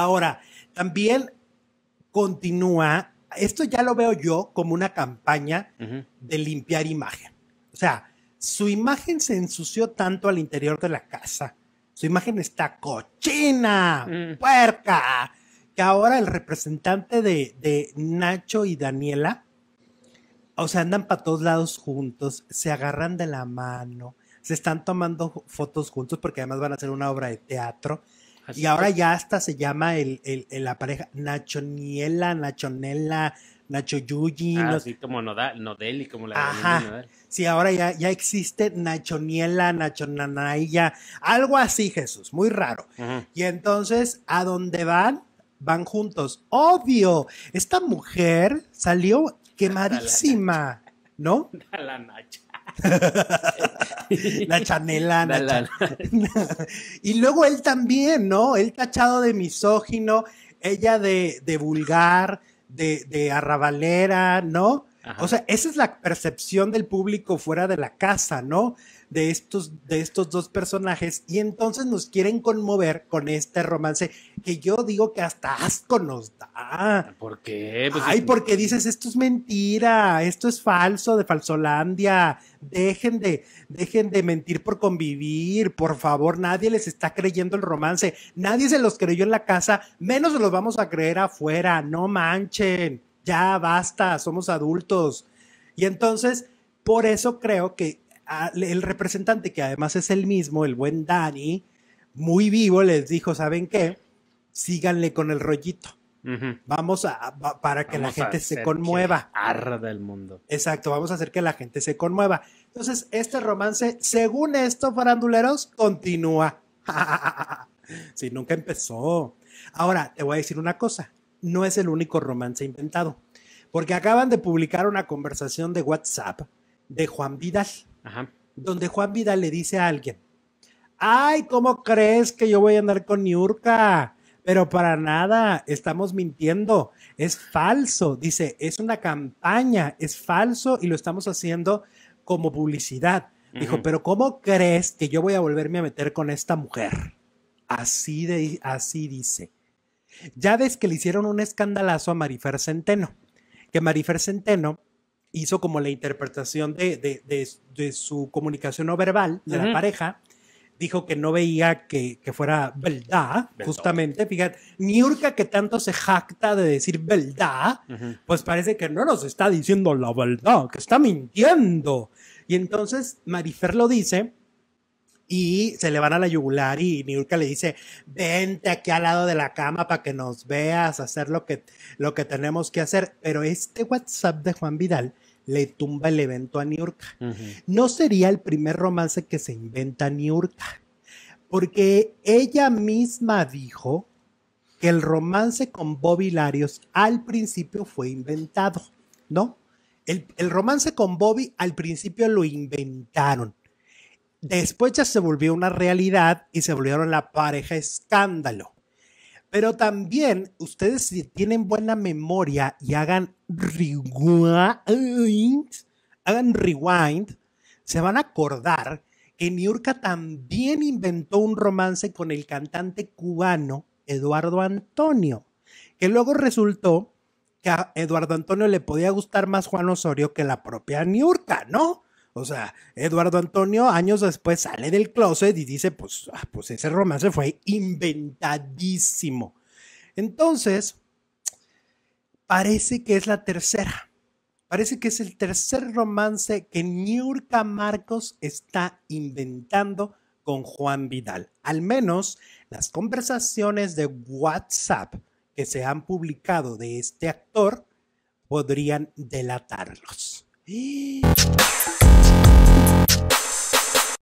Ahora, también continúa, esto ya lo veo yo como una campaña de limpiar imagen. O sea, su imagen se ensució tanto al interior de la casa, su imagen está cochina, mm. puerca, que ahora el representante de, de Nacho y Daniela, o sea, andan para todos lados juntos, se agarran de la mano, se están tomando fotos juntos porque además van a hacer una obra de teatro y ahora ya hasta se llama el, la pareja Nachoniela, Nachonela, Nacho Así ah, como Nodeli, como la Ajá. Sí, ahora ya, ya existe Nachoniela, Nachonanaya, algo así, Jesús, muy raro. Y entonces, ¿a dónde van? Van juntos. Obvio, esta mujer salió quemadísima, ¿no? la Nacho. la chanelana y luego él también, ¿no? Él tachado de misógino, ella de, vulgar, de, arrabalera, ¿no? O sea, esa es la percepción del público fuera de la casa, ¿no? de estos, de estos dos personajes y entonces nos quieren conmover con este romance que yo digo que hasta asco nos da. ¿Por qué? Pues Ay, porque dices, esto es mentira, esto es falso de Falsolandia, dejen de, dejen de mentir por convivir, por favor, nadie les está creyendo el romance, nadie se los creyó en la casa, menos los vamos a creer afuera, no manchen, ya basta, somos adultos. Y entonces, por eso creo que el representante, que además es el mismo, el buen Dani, muy vivo, les dijo, ¿saben qué? Síganle con el rollito. Vamos a, para que la gente se conmueva. Arda el mundo. Exacto, vamos a hacer que la gente se conmueva. Entonces, este romance, según esto, faranduleros, continúa. si sí, nunca empezó. Ahora, te voy a decir una cosa, no es el único romance inventado, porque acaban de publicar una conversación de WhatsApp de Juan Vidal donde Juan Vidal le dice a alguien, ay, ¿cómo crees que yo voy a andar con Niurka? Pero para nada, estamos mintiendo, es falso, dice, es una campaña, es falso y lo estamos haciendo como publicidad. Dijo, pero ¿cómo crees que yo voy a volverme a meter con esta mujer? Así, de, así dice. Ya ves que le hicieron un escandalazo a Marifer Centeno, que Marifer Centeno hizo como la interpretación de, su comunicación no verbal de la pareja. Dijo que no veía que, fuera verdad, justamente. Fíjate, Niurka, que tanto se jacta de decir verdad, pues parece que no nos está diciendo la verdad, que está mintiendo. Y entonces Marifer lo dice y se le van a la yugular y Niurka le dice, vente aquí al lado de la cama para que nos veas hacer lo que, lo que tenemos que hacer. Pero este WhatsApp de Juan Vidal le tumba el evento a Niurka. No sería el primer romance que se inventa Niurka, porque ella misma dijo que el romance con Bobby Larios al principio fue inventado, ¿no? El, el romance con Bobby al principio lo inventaron Después ya se volvió una realidad y se volvieron la pareja escándalo. Pero también ustedes si tienen buena memoria y hagan rewind, hagan rewind, se van a acordar que Niurka también inventó un romance con el cantante cubano Eduardo Antonio, que luego resultó que a Eduardo Antonio le podía gustar más Juan Osorio que la propia Niurka, ¿no? O sea, Eduardo Antonio años después sale del closet y dice, pues, ah, pues ese romance fue inventadísimo. Entonces, parece que es la tercera. Parece que es el tercer romance que Niurka Marcos está inventando con Juan Vidal. Al menos las conversaciones de WhatsApp que se han publicado de este actor podrían delatarlos.